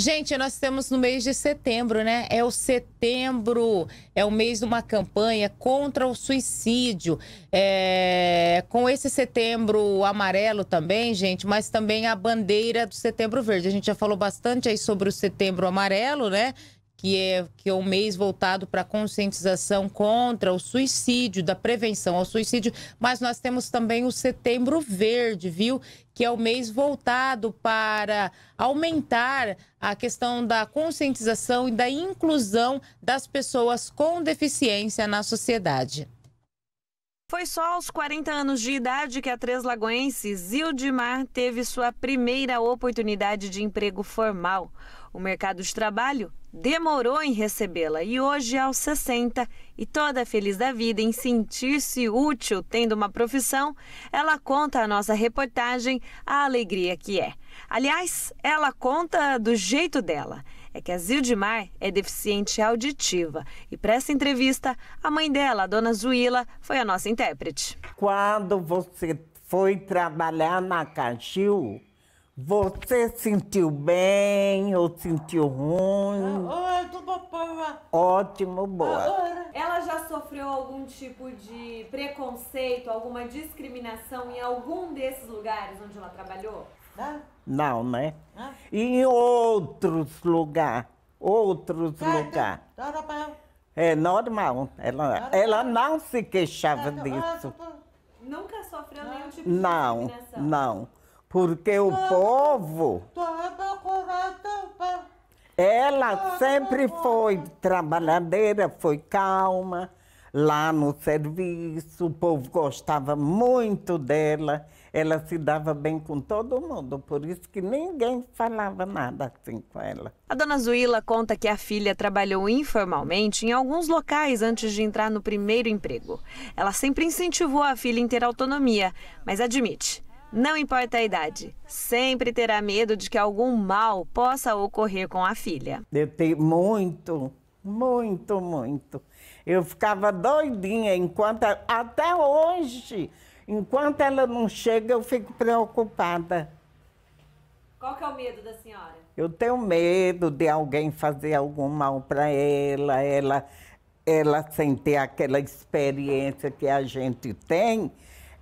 Gente, nós estamos no mês de setembro, né? É o setembro, é o mês de uma campanha contra o suicídio. É... Com esse setembro amarelo também, gente, mas também a bandeira do setembro verde. A gente já falou bastante aí sobre o setembro amarelo, né? que é, que é um mês voltado para conscientização contra o suicídio, da prevenção ao suicídio, mas nós temos também o Setembro Verde, viu? Que é o mês voltado para aumentar a questão da conscientização e da inclusão das pessoas com deficiência na sociedade. Foi só aos 40 anos de idade que a Três Lagoense Zildimar teve sua primeira oportunidade de emprego formal. O mercado de trabalho demorou em recebê-la e hoje, aos 60 e toda feliz da vida em sentir-se útil tendo uma profissão, ela conta a nossa reportagem a alegria que é. Aliás, ela conta do jeito dela. É que a Zildimar é deficiente auditiva e para essa entrevista, a mãe dela, a dona Zuila, foi a nossa intérprete. Quando você foi trabalhar na Caju você sentiu bem ou sentiu ruim? Ah, tô boa. Ótimo, boa. Ela já sofreu algum tipo de preconceito, alguma discriminação em algum desses lugares onde ela trabalhou? Não, Não, né? Ah. em outros lugares. Outros lugares. Tá, tá, tá. É normal. Ela, ela não se queixava disso. Nunca sofreu nenhum tipo de não, discriminação? Não, não. Porque o povo. Ela sempre foi trabalhadeira, foi calma lá no serviço, o povo gostava muito dela, ela se dava bem com todo mundo, por isso que ninguém falava nada assim com ela. A dona Zuíla conta que a filha trabalhou informalmente em alguns locais antes de entrar no primeiro emprego. Ela sempre incentivou a filha em ter autonomia, mas admite, não importa a idade, sempre terá medo de que algum mal possa ocorrer com a filha. Eu tenho muito, muito, muito. Eu ficava doidinha enquanto até hoje, enquanto ela não chega, eu fico preocupada. Qual que é o medo da senhora? Eu tenho medo de alguém fazer algum mal para ela, ela ela sem ter aquela experiência que a gente tem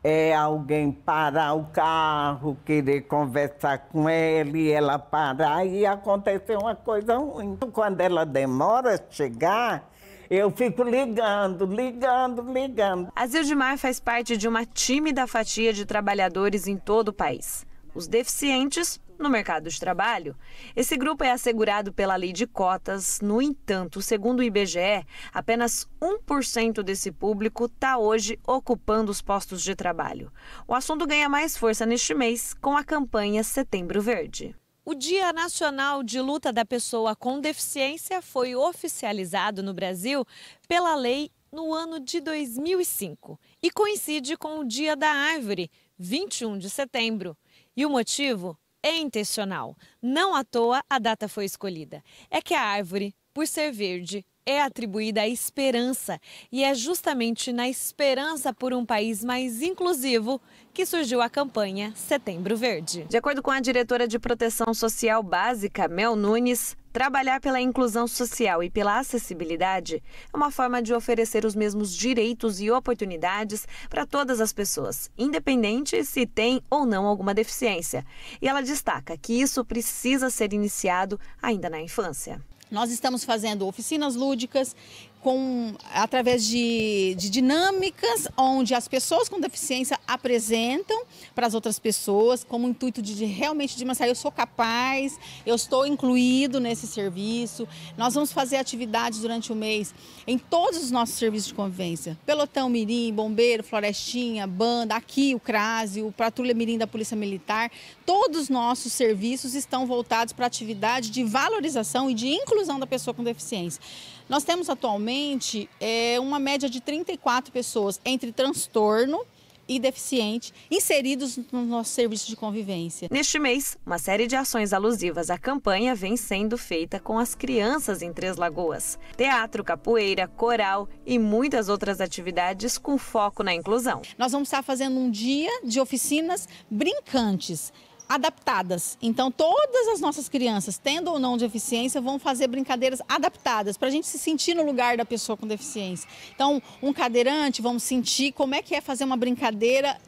é alguém parar o carro, querer conversar com ele, ela parar e acontecer uma coisa ruim. Quando ela demora a chegar, eu fico ligando, ligando, ligando. A Zildimar faz parte de uma tímida fatia de trabalhadores em todo o país. Os deficientes no mercado de trabalho, esse grupo é assegurado pela lei de cotas. No entanto, segundo o IBGE, apenas 1% desse público está hoje ocupando os postos de trabalho. O assunto ganha mais força neste mês com a campanha Setembro Verde. O Dia Nacional de Luta da Pessoa com Deficiência foi oficializado no Brasil pela lei no ano de 2005 e coincide com o Dia da Árvore, 21 de setembro. E o motivo? é intencional. Não à toa a data foi escolhida. É que a árvore, por ser verde, é atribuída à esperança. E é justamente na esperança por um país mais inclusivo que surgiu a campanha Setembro Verde. De acordo com a diretora de Proteção Social Básica, Mel Nunes, Trabalhar pela inclusão social e pela acessibilidade é uma forma de oferecer os mesmos direitos e oportunidades para todas as pessoas, independente se tem ou não alguma deficiência. E ela destaca que isso precisa ser iniciado ainda na infância. Nós estamos fazendo oficinas lúdicas, com, através de, de, dinâmicas onde as pessoas com deficiência apresentam para as outras pessoas como intuito de, de realmente demonstrar eu sou capaz, eu estou incluído nesse serviço. Nós vamos fazer atividades durante o mês em todos os nossos serviços de convivência. Pelotão Mirim, Bombeiro, Florestinha, Banda, aqui o CRASE, o Patrulha Mirim da Polícia Militar. Todos os nossos serviços estão voltados para atividade de valorização e de inclusão da pessoa com deficiência. Nós temos atualmente é, uma média de 34 pessoas entre transtorno e deficiente inseridos no nosso serviço de convivência. Neste mês, uma série de ações alusivas à campanha vem sendo feita com as crianças em Três Lagoas. Teatro, capoeira, coral e muitas outras atividades com foco na inclusão. Nós vamos estar fazendo um dia de oficinas brincantes adaptadas. Então, todas as nossas crianças, tendo ou não deficiência, vão fazer brincadeiras adaptadas para a gente se sentir no lugar da pessoa com deficiência. Então, um cadeirante, vamos sentir como é que é fazer uma brincadeira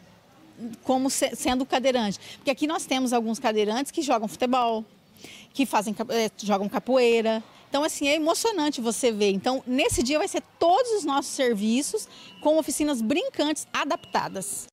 como sendo cadeirante. Porque aqui nós temos alguns cadeirantes que jogam futebol, que fazem, eh, jogam capoeira. Então, assim, é emocionante você ver. Então, nesse dia vai ser todos os nossos serviços com oficinas brincantes adaptadas.